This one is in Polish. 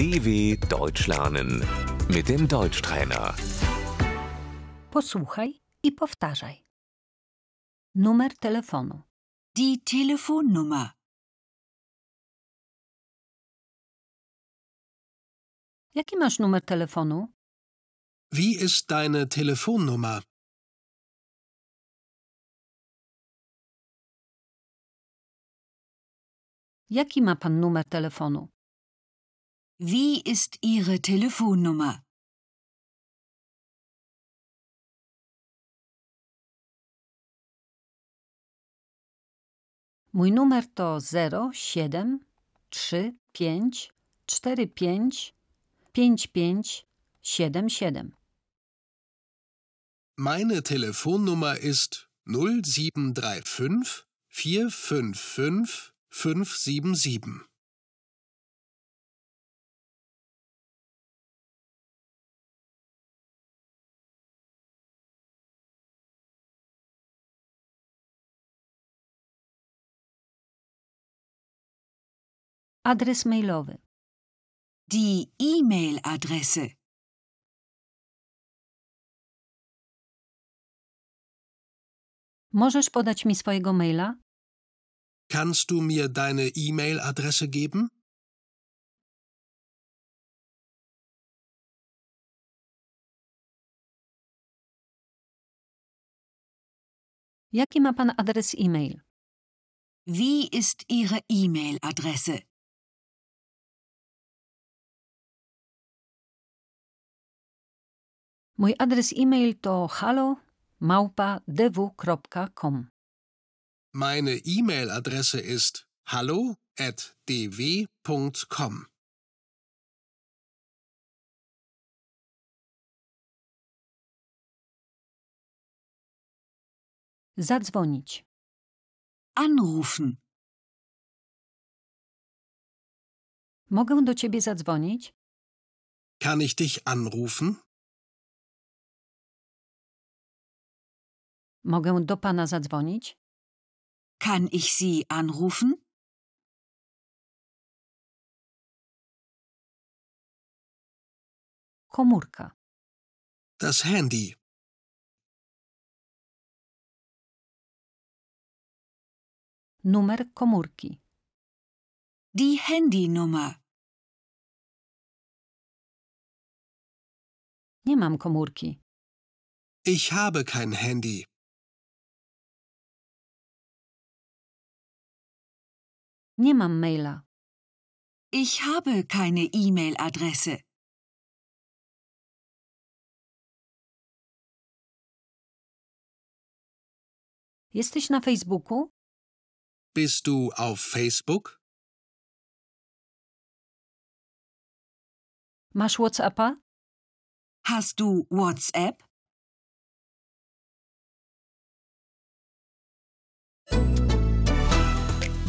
DW Deutsch lernen mit dem Deutschtrainer. Posłuchaj i powtarzaj. Numer telefonu. Die Telefonnummer. Jaki masz numer telefonu? Wie ist deine Telefonnummer? Jaki ma pan numer telefonu? Wie ist Ihre Telefonnummer? Mój numer to 07 35 45 55 77. Meine Telefonnummer ist 0735 455 577. Adres mailowy. Die E-Mail-Adresse. Możesz podać mi swojego maila? Kannst du mir deine E-Mail-Adresse geben? Jaki ma pan adres e-mail? Wie ist Ihre E-Mail-Adresse? Mój adres e-mail to halo małpa Meine E-Mail-Adresse ist hallo at Zadzwonić. Anrufen. Mogę do ciebie zadzwonić? Kann ich dich anrufen? Mogę do pana zadzwonić? Kann ich Sie anrufen? Komórka. Das Handy. Numer komórki. Die Handynummer. Nie mam komórki. Ich habe kein Handy. Nie mam maila. Ich habe keine E-Mail-Adresse. Jesteś na Facebooku? Bist du auf Facebook? Masz WhatsAppa? Hast du WhatsApp?